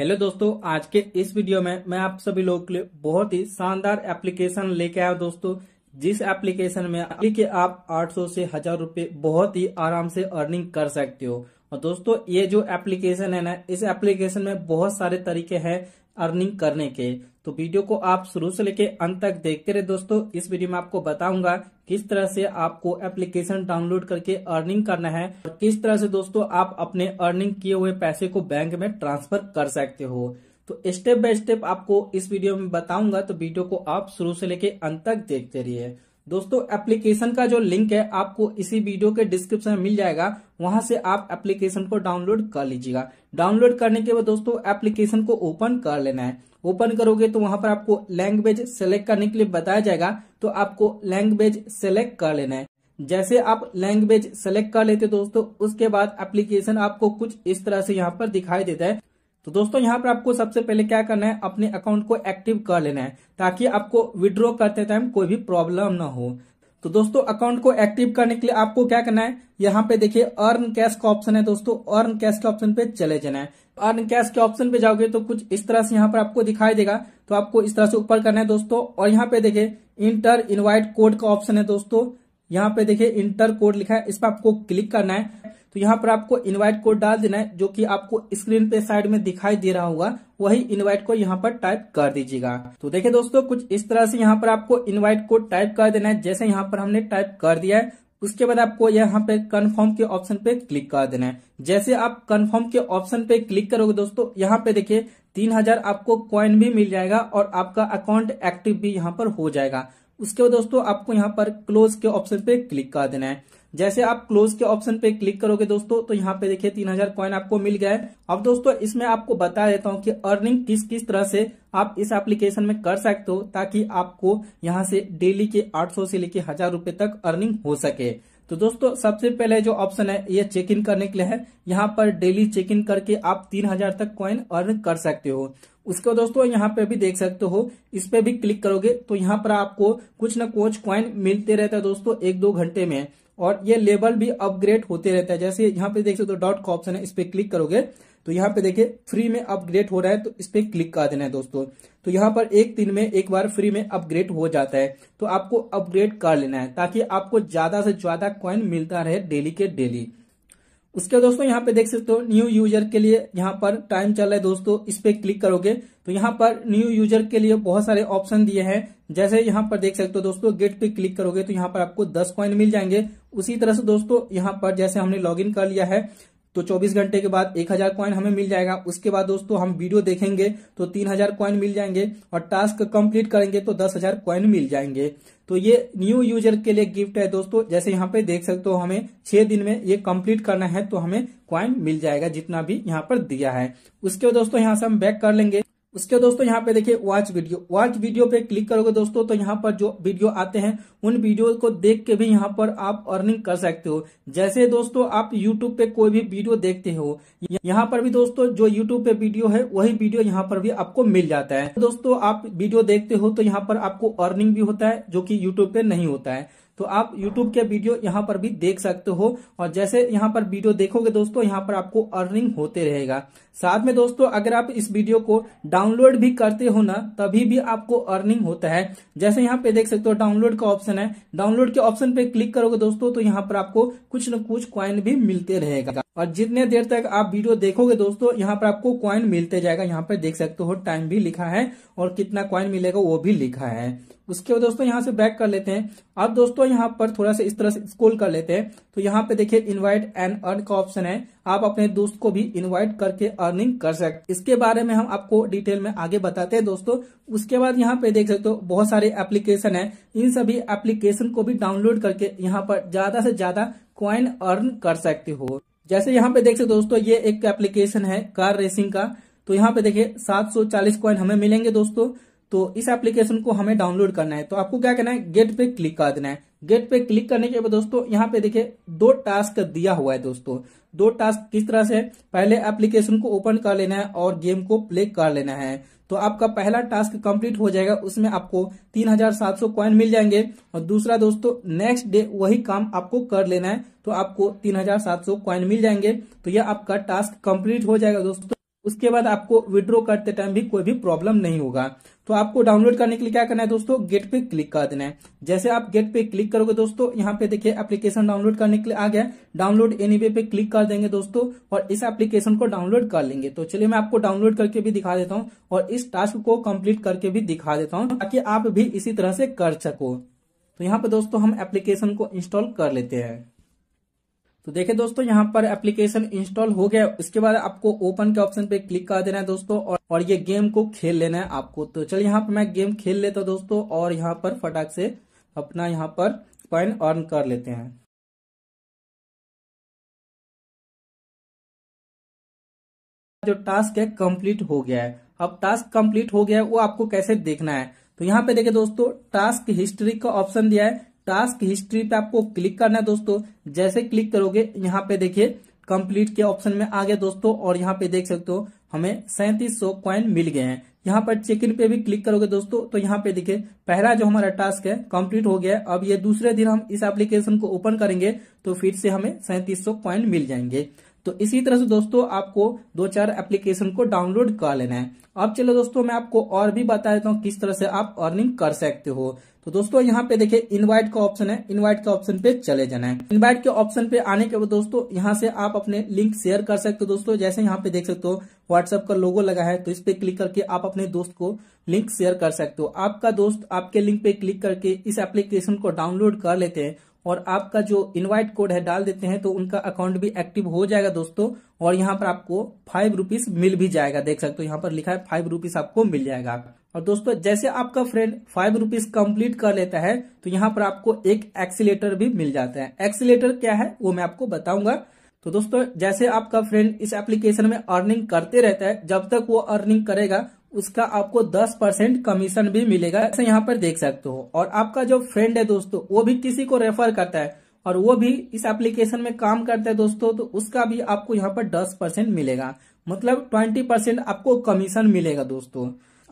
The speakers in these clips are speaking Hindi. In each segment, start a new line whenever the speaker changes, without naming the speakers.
हेलो दोस्तों आज के इस वीडियो में मैं आप सभी लोगों के लिए बहुत ही शानदार एप्लीकेशन लेके आया दोस्तों जिस एप्लीकेशन में के आप 800 से हजार रूपए बहुत ही आराम से अर्निंग कर सकते हो और दोस्तों ये जो एप्लीकेशन है ना इस एप्लीकेशन में बहुत सारे तरीके हैं अर्निंग करने के तो वीडियो को आप शुरू से लेके अंत तक देखते रहे दोस्तों इस वीडियो में आपको बताऊंगा किस तरह से आपको एप्लीकेशन डाउनलोड करके अर्निंग करना है और किस तरह से दोस्तों आप अपने अर्निंग किए हुए पैसे को बैंक में ट्रांसफर कर सकते हो तो स्टेप बाय स्टेप आपको इस वीडियो में बताऊंगा तो वीडियो को आप शुरू से लेके अंत तक देखते रहिए दोस्तों एप्लीकेशन का जो लिंक है आपको इसी वीडियो के डिस्क्रिप्शन में मिल जाएगा वहां से आप एप्लीकेशन को डाउनलोड कर लीजिएगा डाउनलोड करने के बाद दोस्तों एप्लीकेशन को ओपन कर लेना है ओपन करोगे तो वहां पर आपको लैंग्वेज सेलेक्ट करने के लिए बताया जाएगा तो आपको लैंग्वेज सेलेक्ट कर लेना है जैसे आप लैंग्वेज सेलेक्ट कर लेते दोस्तों उसके बाद एप्लीकेशन आपको कुछ इस तरह से यहाँ पर दिखाई देता है तो दोस्तों यहाँ पर आपको सबसे पहले क्या करना है अपने अकाउंट को एक्टिव कर लेना है ताकि आपको विड्रॉ करते टाइम कोई भी प्रॉब्लम ना हो तो दोस्तों अकाउंट को एक्टिव करने के लिए आपको क्या करना है यहाँ पे देखिए अर्न कैश का ऑप्शन है दोस्तों अर्न कैश के ऑप्शन पे चले जाना है अर्न कैश के ऑप्शन पे जाओगे तो कुछ इस तरह से यहाँ पर आपको दिखाई देगा तो आपको इस तरह से ऊपर करना है दोस्तों और यहाँ पे देखिए इंटर इनवाइट कोड का ऑप्शन है दोस्तों यहाँ पे देखिये इंटर कोड लिखा है इस पर आपको क्लिक करना है तो यहाँ पर आपको इनवाइट कोड डाल देना है जो कि आपको स्क्रीन पे साइड में दिखाई दे रहा होगा वही इनवाइट कोड यहाँ पर टाइप कर दीजिएगा तो देखिये दोस्तों कुछ इस तरह से यहाँ पर आपको इन्वाइट कोड टाइप कर देना है जैसे यहाँ पर हमने टाइप कर दिया है उसके बाद आपको यहाँ पे कन्फर्म के ऑप्शन पे क्लिक कर देना है जैसे आप कन्फर्म के ऑप्शन पे क्लिक करोगे दोस्तों यहाँ पे देखिए तीन हजार आपको कॉइन भी मिल जाएगा और आपका अकाउंट एक्टिव भी यहाँ पर हो जाएगा उसके बाद दोस्तों आपको यहाँ पर क्लोज के ऑप्शन पे क्लिक कर देना है जैसे आप क्लोज के ऑप्शन पे क्लिक करोगे दोस्तों तो यहाँ पे देखिए 3000 कॉइन आपको मिल गए अब दोस्तों इसमें आपको बता देता हूँ कि अर्निंग किस किस तरह से आप इस एप्लीकेशन में कर सकते हो ताकि आपको यहाँ से डेली के 800 से लेके हजार रूपए तक अर्निंग हो सके तो दोस्तों सबसे पहले जो ऑप्शन है ये चेक इन करने के लिए है यहाँ पर डेली चेक इन करके आप तीन हजार तक कॉइन अर्न कर सकते हो उसके दोस्तों यहाँ पे भी देख सकते हो इस पे भी क्लिक करोगे तो यहाँ पर आपको कुछ ना कुछ क्वाइन मिलते रहता है दोस्तों एक दो घंटे में और ये लेबल भी अपग्रेड होते रहता है जैसे यहाँ पे देख सकते हो डॉट का ऑप्शन है इस पर क्लिक करोगे तो यहाँ पे देखिए फ्री में अपग्रेड हो रहा है तो इस पर क्लिक कर देना है दोस्तों तो यहाँ पर एक दिन में एक बार फ्री में अपग्रेड हो जाता है तो आपको अपग्रेड कर लेना है ताकि आपको ज्यादा से ज्यादा कॉइन मिलता रहे डेली के डेली उसके दोस्तों यहाँ पे देख सकते हो न्यू यूजर के लिए यहाँ पर टाइम चल रहा है दोस्तों इस पे क्लिक करोगे तो यहाँ पर न्यू यूजर के लिए बहुत सारे ऑप्शन दिए हैं जैसे यहाँ पर देख सकते हो दोस्तों गेट पे क्लिक करोगे तो यहाँ पर आपको दस कॉइन मिल जाएंगे उसी तरह से दोस्तों यहाँ पर जैसे हमने लॉग कर लिया है तो 24 घंटे के बाद 1000 कॉइन हमें मिल जाएगा उसके बाद दोस्तों हम वीडियो देखेंगे तो 3000 कॉइन मिल जाएंगे और टास्क कंप्लीट करेंगे तो 10000 कॉइन मिल जाएंगे तो ये न्यू यूजर के लिए गिफ्ट है दोस्तों जैसे यहाँ पे देख सकते हो हमें छह दिन में ये कंप्लीट करना है तो हमें क्वाइन मिल जाएगा जितना भी यहाँ पर दिया है उसके बाद दोस्तों यहाँ से हम बैक कर लेंगे उसके दोस्तों यहाँ पे देखिए वॉच वीडियो वॉच वीडियो पे क्लिक करोगे दोस्तों तो यहाँ पर जो वीडियो आते हैं उन वीडियो को देख के भी यहाँ पर आप अर्निंग कर सकते हो जैसे दोस्तों आप यूट्यूब पे कोई भी वीडियो देखते हो यहाँ पर भी दोस्तों जो यूट्यूब पे वीडियो है वही वीडियो यहाँ पर भी आपको मिल जाता है दोस्तों आप वीडियो देखते हो तो यहाँ पर आपको अर्निंग भी होता है जो की यूट्यूब पे नहीं होता है तो आप यूट्यूब के वीडियो यहाँ पर भी देख सकते हो और जैसे यहाँ पर वीडियो देखोगे दोस्तों यहाँ पर आपको अर्निंग होते रहेगा साथ में दोस्तों अगर आप इस वीडियो को डाउनलोड भी करते हो ना तभी भी आपको अर्निंग होता है जैसे यहाँ पे देख सकते हो डाउनलोड का ऑप्शन है डाउनलोड के ऑप्शन पे क्लिक करोगे दोस्तों तो यहाँ पर आपको कुछ न कुछ क्वाइन भी मिलते रहेगा और जितने देर तक आप वीडियो देखोगे दोस्तों यहाँ पर आपको क्वाइन मिलते जाएगा यहाँ पर देख सकते हो टाइम भी लिखा है और कितना क्वाइन मिलेगा वो भी लिखा है उसके बाद दोस्तों यहाँ से बैक कर लेते हैं अब दोस्तों यहाँ पर थोड़ा सा इस तरह से स्कोल कर लेते हैं तो यहाँ पे देखिए इनवाइट एंड अर्न का ऑप्शन है आप अपने दोस्त को भी इनवाइट करके अर्निंग कर सकते इसके बारे में हम आपको डिटेल में आगे बताते हैं दोस्तों उसके बाद यहाँ पे देख सकते हो बहुत सारे एप्लीकेशन है इन सभी एप्लीकेशन को भी डाउनलोड करके यहाँ पर ज्यादा से ज्यादा क्वाइन अर्न कर सकते हो जैसे यहाँ पे देख सकते दोस्तों ये एक एप्लीकेशन है कार रेसिंग का तो यहाँ पे देखिये सात सौ हमें मिलेंगे दोस्तों तो इस एप्लीकेशन को हमें डाउनलोड करना है तो आपको क्या करना है गेट पे क्लिक कर देना है गेट पे क्लिक करने के बाद दोस्तों यहाँ पे देखिए दो टास्क दिया हुआ है दोस्तों दो टास्क किस तरह से पहले एप्लीकेशन को ओपन कर लेना है और गेम को प्ले कर लेना है तो आपका पहला टास्क कंप्लीट हो जाएगा उसमें आपको 3700 कॉइन मिल जाएंगे और दूसरा दोस्तों नेक्स्ट डे वही काम आपको कर लेना है तो आपको 3700 कॉइन मिल जाएंगे तो यह आपका टास्क कंप्लीट हो जाएगा दोस्तों उसके बाद आपको विड्रॉ करते टाइम भी कोई भी प्रॉब्लम नहीं होगा तो आपको डाउनलोड करने के लिए क्या करना है दोस्तों गेट पे क्लिक कर देना है जैसे आप गेट पे क्लिक करोगे दोस्तों यहाँ पे देखिए एप्लीकेशन डाउनलोड करने के लिए आ गया डाउनलोड एनी पे क्लिक कर देंगे दोस्तों और इस एप्लीकेशन को डाउनलोड कर लेंगे तो चलिए मैं आपको डाउनलोड करके भी दिखा देता हूँ और इस टास्क को कम्प्लीट करके भी दिखा देता हूँ ताकि आप भी इसी तरह से कर सको तो यहाँ पे दोस्तों हम एप्लीकेशन को इंस्टॉल कर लेते हैं तो देखिए दोस्तों यहाँ पर एप्लीकेशन इंस्टॉल हो गया उसके बाद आपको ओपन के ऑप्शन पे क्लिक कर देना है दोस्तों और, और ये गेम को खेल लेना है आपको तो चलिए यहाँ पर मैं गेम खेल लेता हूँ दोस्तों और यहाँ पर फटाक से अपना यहाँ पर पॉइंट अर्न कर लेते हैं जो टास्क है कंप्लीट हो गया है अब टास्क कंप्लीट हो गया है वो आपको कैसे देखना है तो यहाँ पे देखे दोस्तों टास्क हिस्ट्री का ऑप्शन दिया है टास्क हिस्ट्री पे आपको क्लिक करना है दोस्तों जैसे क्लिक करोगे यहाँ पे देखिए कंप्लीट के ऑप्शन में आ गया दोस्तों और यहाँ पे देख सकते हो हमें सैंतीस सौ क्वाइन मिल गए हैं यहाँ पर चेक इन पे भी क्लिक करोगे दोस्तों तो यहाँ पे देखिए पहला जो हमारा टास्क है कंप्लीट हो गया है अब ये दूसरे दिन हम इस एप्लीकेशन को ओपन करेंगे तो फिर से हमें सैंतीस सौ मिल जाएंगे तो इसी तरह से दोस्तों आपको दो चार एप्लीकेशन को डाउनलोड कर लेना है अब चलो दोस्तों मैं आपको और भी बता देता हूँ किस तरह से आप अर्निंग कर सकते हो तो दोस्तों यहाँ पे देखिए इनवाइट का ऑप्शन है इनवाइट के ऑप्शन पे चले जाना है इनवाइट के ऑप्शन पे आने के बाद दोस्तों यहाँ से आप अपने लिंक शेयर कर सकते हो दोस्तों जैसे यहाँ पे देख सकते हो व्हाट्सएप का लोगो लगा है तो इस पे क्लिक करके आप अपने दोस्त को लिंक शेयर कर सकते हो आपका दोस्त आपके लिंक पे क्लिक करके इस एप्लीकेशन को डाउनलोड कर लेते हैं और आपका जो इनवाइट कोड है डाल देते हैं तो उनका अकाउंट भी एक्टिव हो जाएगा दोस्तों और यहाँ पर आपको फाइव रूपीज मिल भी जाएगा देख सकते हो यहाँ पर लिखा है फाइव रूपीज आपको मिल जाएगा और दोस्तों जैसे आपका फ्रेंड फाइव रूपीज कम्प्लीट कर लेता है तो यहाँ पर आपको एक एक्सीटर भी मिल जाता है एक्सीटर क्या है वो मैं आपको बताऊंगा तो दोस्तों जैसे आपका फ्रेंड इस एप्लीकेशन में अर्निंग करते रहता है जब तक वो अर्निंग करेगा उसका आपको 10 परसेंट कमीशन भी मिलेगा ऐसे यहाँ पर देख सकते हो और आपका जो फ्रेंड है दोस्तों वो भी किसी को रेफर करता है और वो भी इस एप्लीकेशन में काम करता है दोस्तों तो उसका भी आपको यहाँ पर दस परसेंट मिलेगा मतलब ट्वेंटी परसेंट आपको कमीशन मिलेगा दोस्तों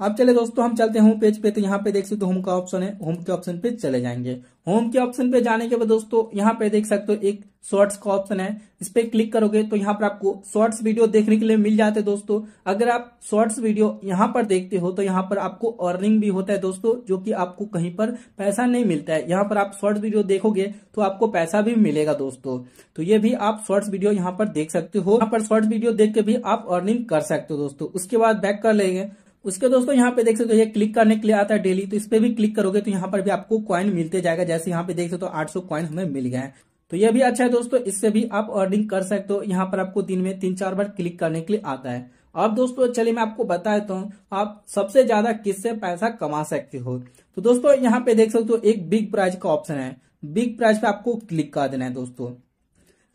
अब चले दोस्तों हम चलते होम पेज पे तो यहाँ पे देख सकते होम का ऑप्शन है होम के ऑप्शन पे चले जाएंगे होम के ऑप्शन पे जाने के बाद दोस्तों यहाँ पे देख सकते हो एक शॉर्ट्स का ऑप्शन है इस पे क्लिक करोगे तो यहाँ पर आपको शॉर्ट्स वीडियो देखने के लिए मिल जाते हैं दोस्तों अगर आप शॉर्ट्स वीडियो यहाँ पर देखते हो तो यहाँ पर आपको अर्निंग भी होता है दोस्तों जो कि आपको कहीं पर पैसा नहीं मिलता है यहाँ पर आप शॉर्ट्स वीडियो देखोगे तो आपको पैसा भी मिलेगा दोस्तों तो ये भी आप शॉर्ट्स वीडियो यहाँ पर देख सकते हो यहाँ पर शॉर्ट्स वीडियो देख के भी आप अर्निंग कर सकते हो दोस्तों उसके बाद बैक कर लेंगे उसके दोस्तों यहाँ पे देख सकते हो ये क्लिक करने के लिए आता है डेली तो इस पर भी क्लिक करोगे तो यहाँ पर भी आपको कॉइन मिलते जाएगा जैसे यहाँ पे देख सकते हो आठ सौ क्वाइन हमें मिल गए तो ये भी अच्छा है दोस्तों इससे भी आप अर्निंग कर सकते हो यहाँ पर आपको दिन में तीन चार बार क्लिक करने के लिए आता है अब दोस्तों चलिए मैं आपको बता देता हूँ आप सबसे ज्यादा किससे पैसा कमा सकते हो तो दोस्तों यहाँ पे देख सकते हो एक बिग प्राइज का ऑप्शन है बिग प्राइज पे आपको क्लिक कर देना है दोस्तों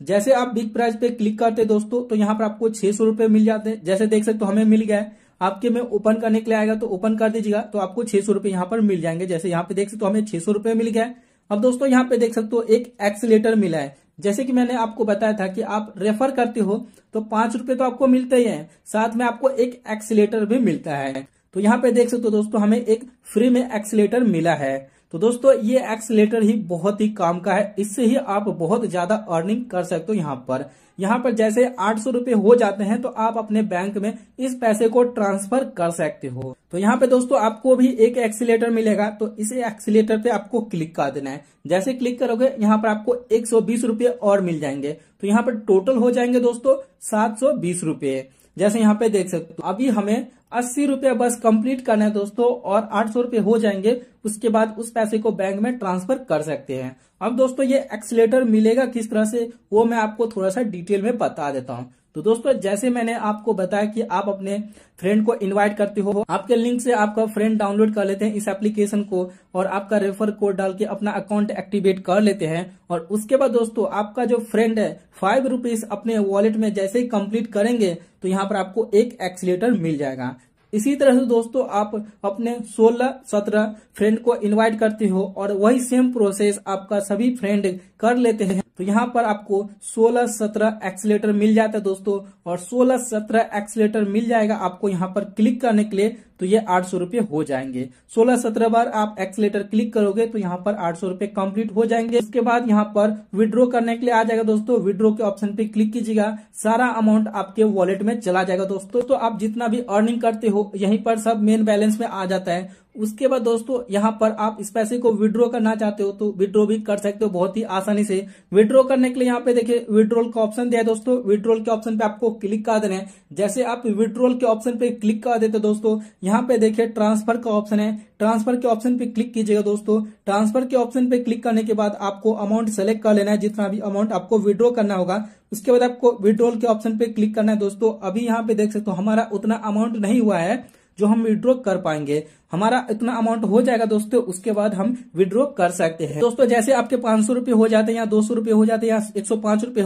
जैसे आप बिग प्राइज पे क्लिक करते दोस्तों तो यहाँ पर आपको छह सौ रुपए मिल जाते हैं जैसे देख सकते हो हमें मिल गया है आपके में ओपन करने के लिए आएगा तो ओपन कर दीजिएगा तो आपको छह सौ रुपए यहाँ पर मिल जाएंगे जैसे यहाँ पे देख सकते हो हमें छह सौ रुपए मिल गया अब दोस्तों यहाँ पे देख सकते हो एक एक्सलेटर मिला है जैसे कि मैंने आपको बताया था कि आप रेफर करते हो तो पांच रुपए तो आपको मिलते ही है साथ में आपको एक एक्सीटर भी मिलता है तो यहाँ पे देख सकते हो दोस्तों हमें एक फ्री में एक्सीटर मिला है तो दोस्तों ये एक्सलेटर ही बहुत ही काम का है इससे ही आप बहुत ज्यादा अर्निंग कर सकते हो यहाँ पर यहाँ पर जैसे आठ सौ रूपये हो जाते हैं तो आप अपने बैंक में इस पैसे को ट्रांसफर कर सकते हो तो यहाँ पे दोस्तों आपको भी एक एक्सीटर मिलेगा तो इसे एक्सीटर पे आपको क्लिक कर देना है जैसे क्लिक करोगे यहाँ पर आपको एक सौ बीस रुपये और मिल जाएंगे तो यहाँ पर टोटल हो जाएंगे दोस्तों सात सौ बीस रूपये जैसे यहाँ पे देख सकते हो अभी हमें अस्सी रूपये बस कंप्लीट करना है दोस्तों और आठ सौ रुपये हो जाएंगे उसके बाद उस पैसे को बैंक में ट्रांसफर कर सकते हैं अब दोस्तों ये एक्सलेटर मिलेगा किस तरह से वो मैं आपको थोड़ा सा डिटेल में बता देता हूँ तो दोस्तों जैसे मैंने आपको बताया कि आप अपने फ्रेंड को इनवाइट करते हो आपके लिंक से आपका फ्रेंड डाउनलोड कर लेते हैं इस एप्लीकेशन को और आपका रेफर कोड डाल के अपना अकाउंट एक्टिवेट कर लेते हैं और उसके बाद दोस्तों आपका जो फ्रेंड है फाइव रुपीज अपने वॉलेट में जैसे ही कम्प्लीट करेंगे तो यहाँ पर आपको एक एक्सीटर मिल जाएगा इसी तरह से दोस्तों आप अपने 16-17 फ्रेंड को इनवाइट करते हो और वही सेम प्रोसेस आपका सभी फ्रेंड कर लेते हैं तो यहां पर आपको 16-17 एक्सलेटर मिल जाता है दोस्तों और 16-17 एक्सलेटर मिल जाएगा आपको यहां पर क्लिक करने के लिए तो ये आठ सौ रूपये हो जाएंगे सोलह सत्रह बार आप एक्सलेटर क्लिक करोगे तो यहाँ पर आठ सौ रूपये कम्प्लीट हो जाएंगे इसके बाद यहाँ पर विड्रो करने के लिए आ जाएगा दोस्तों विड्रो के ऑप्शन पे क्लिक कीजिएगा सारा अमाउंट आपके वॉलेट में चला जाएगा दोस्तों तो आप जितना भी अर्निंग करते हो यहीं पर सब मेन बैलेंस में आ जाता है उसके बाद दोस्तों यहाँ पर आप इस पैसे को विड्रॉ करना चाहते हो तो विड्रॉ भी कर सकते हो बहुत ही आसानी से विड्रॉ करने के लिए यहाँ पे देखिए विड्रॉल का ऑप्शन दिया है दोस्तों विड्रॉल के ऑप्शन पे आपको क्लिक कर देना है जैसे आप विड्रॉल के ऑप्शन पे क्लिक कर देते हो दोस्तों यहाँ पे देखिए ट्रांसफर का ऑप्शन है ट्रांसफर के ऑप्शन पे क्लिक कीजिएगा दोस्तों ट्रांसफर के ऑप्शन पे क्लिक करने के बाद आपको अमाउंट सेलेक्ट कर लेना है जितना भी अमाउंट आपको विड्रॉ करना होगा उसके बाद आपको विड्रॉल के ऑप्शन पे क्लिक करना है दोस्तों अभी यहाँ पे देख सकते हो हमारा उतना अमाउंट नहीं हुआ है जो हम विड्रॉ कर पाएंगे हमारा इतना अमाउंट हो जाएगा दोस्तों उसके बाद हम विड्रॉ कर सकते हैं दोस्तों जैसे आपके पांच सौ हो जाते हैं या दो सौ हो जाते हैं या एक सौ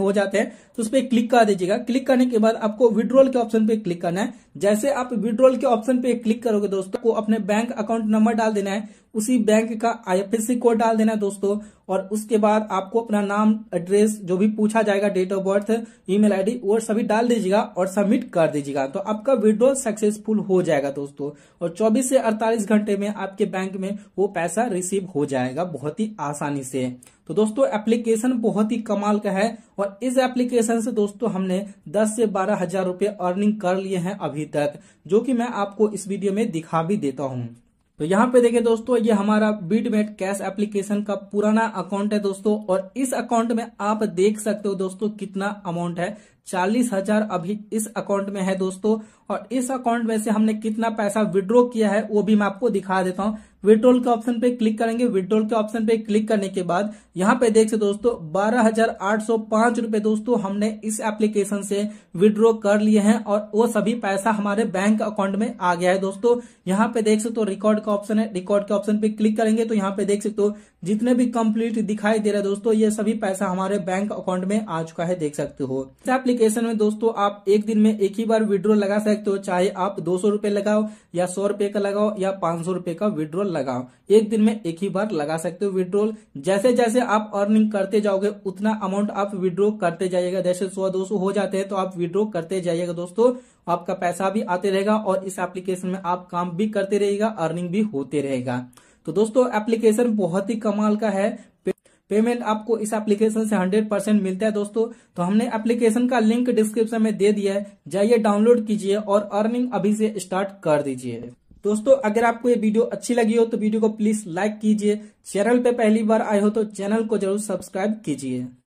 हो जाते हैं तो उस पर क्लिक कर दीजिएगा क्लिक करने के बाद आपको विड्रॉल के ऑप्शन पे क्लिक करना है जैसे आप विड्रॉल के ऑप्शन पे क्लिक करोगे दोस्तों को अपने बैंक अकाउंट नंबर डाल देना है उसी बैंक का आईएफएससी कोड डाल देना है दोस्तों और उसके बाद आपको अपना नाम एड्रेस जो भी पूछा जाएगा date of birth email ID वो सभी डाल दीजिएगा और सबमिट कर दीजिएगा तो आपका विड्रॉल सक्सेसफुल हो जाएगा दोस्तों और चौबीस से अड़तालीस चौबीस घंटे में आपके बैंक में वो पैसा रिसीव हो जाएगा बहुत ही आसानी से तो दोस्तों एप्लीकेशन बहुत ही कमाल का है और इस एप्लीकेशन से दोस्तों हमने 10 से बारह हजार रूपए अर्निंग कर लिए हैं अभी तक जो कि मैं आपको इस वीडियो में दिखा भी देता हूँ तो यहाँ पे देखे दोस्तों ये हमारा बीडमेट कैश एप्लीकेशन का पुराना अकाउंट है दोस्तों और इस अकाउंट में आप देख सकते हो दोस्तों कितना अमाउंट है चालीस हजार अभी इस अकाउंट में है दोस्तों और इस अकाउंट में से हमने कितना पैसा विड्रॉ किया है वो भी मैं आपको दिखा देता हूँ विड्रोल के ऑप्शन पे क्लिक करेंगे विड्रोल के ऑप्शन पे क्लिक करने के बाद यहाँ पे देख सकते दोस्तों बारह हजार आठ सौ पांच रुपए दोस्तों हमने इस एप्लीकेशन से विड्रो कर लिए हैं और वो सभी पैसा हमारे बैंक अकाउंट में आ गया है दोस्तों यहाँ पे देख सकते हो रिकॉर्ड का ऑप्शन है रिकॉर्ड के ऑप्शन पे क्लिक करेंगे तो यहाँ पे देख सकते हो जितने भी कंप्लीट दिखाई दे रहा है दोस्तों ये सभी पैसा हमारे बैंक अकाउंट में आ चुका है देख सकते हो इस एप्लीकेशन में दोस्तों आप एक दिन में एक ही बार विड्रो लगा सकते हो चाहे आप दो सौ लगाओ या सौ का लगाओ या पांच सौ का विड्रो विड्रॉल लगाओ एक दिन में एक ही बार लगा सकते हो विड्रॉल जैसे जैसे आप अर्निंग करते जाओगे उतना अमाउंट आप विड्रॉ करते जाइएगा जैसे सौ दो हो जाते हैं तो आप विड्रॉ करते जाइएगा दोस्तों आपका पैसा भी आते रहेगा और इस एप्लीकेशन में आप काम भी करते रहेगा अर्निंग भी होते रहेगा तो दोस्तों एप्लीकेशन बहुत ही कमाल का है पेमेंट आपको इस एप्लीकेशन से 100 परसेंट मिलता है दोस्तों तो हमने एप्लीकेशन का लिंक डिस्क्रिप्शन में दे दिया है जाइए डाउनलोड कीजिए और अर्निंग अभी से स्टार्ट कर दीजिए दोस्तों अगर आपको ये वीडियो अच्छी लगी हो तो वीडियो को प्लीज लाइक कीजिए चैनल पे पहली बार आए हो तो चैनल को जरूर सब्सक्राइब कीजिए